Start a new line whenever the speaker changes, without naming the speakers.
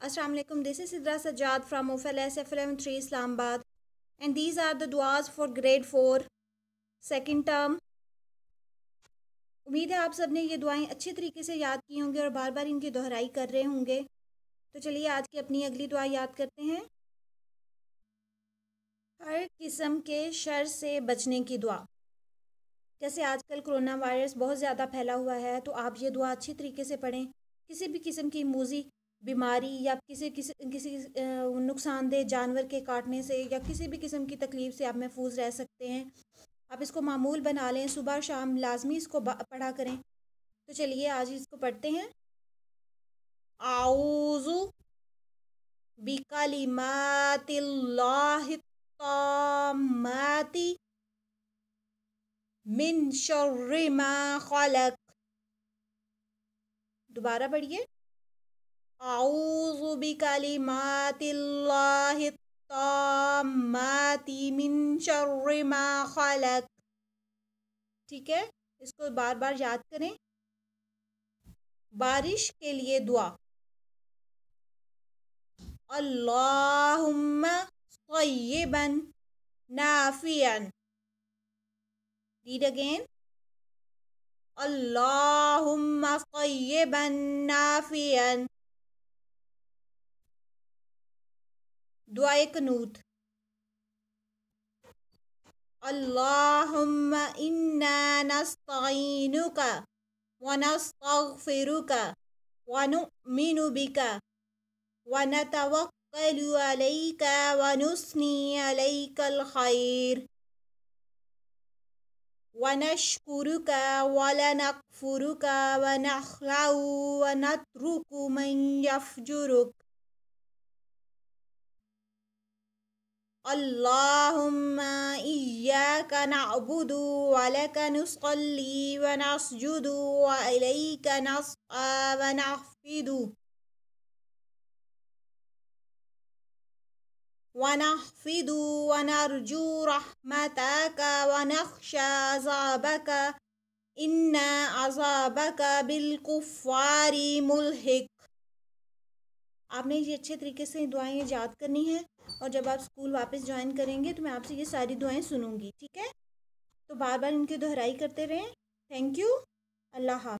Assalamualaikum. This is Sidra Sajjad from OFLS FLM3 Islamabad. And these are the duas for grade 4, second term. उम्मीद है आप सब ने ये दुआएं अच्छे तरीके से याद की होंगी और बार बार इनकी दोहराई कर रहे होंगे तो चलिए आज की अपनी अगली दुआ याद करते हैं हर किस्म के शर से बचने की दुआ जैसे आजकल कोरोना वायरस बहुत ज़्यादा फैला हुआ है तो आप ये दुआ अच्छी तरीके से पढ़ें किसी भी किस्म की मूजी बीमारी या किसी किसी किसी नुकसानदेह जानवर के काटने से या किसी भी किस्म की तकलीफ़ से आप महफूज रह सकते हैं आप इसको मामूल बना लें सुबह शाम लाजमी इसको पढ़ा करें तो चलिए आज इसको पढ़ते हैं आउज़ु बिकलिमातिल्लाहित्ताम्माति मिन खलक दोबारा पढ़िए أعوذ بكلمات الله الطامات من شر ما خلق ठीक है इसको बार बार याद करें بارش کے लिए دعا اللهم طيبا नाफियन read again اللهم طيبا نافيا دعاء قنوت اللهم إنا نستعينك ونستغفرك ونؤمن بك ونتوكل عليك ونثني عليك الخير ونشكرك ولا نكفرك ونخلع ونترك من يفجرك اللهم إياك نعبد ولك نصلي ونسجد وإليك نسعى ونخفض ونخفض ونرجو رحمتك ونخشى عذابك إن عذابك بالكفار ملحق आपने ये अच्छे तरीके से दुआएं याद करनी है और जब आप स्कूल वापस ज्वाइन करेंगे तो मैं आपसे ये सारी दुआएं सुनूंगी ठीक है तो बार बार इनकी दोहराई करते रहें थैंक यू अल्लाह हाफ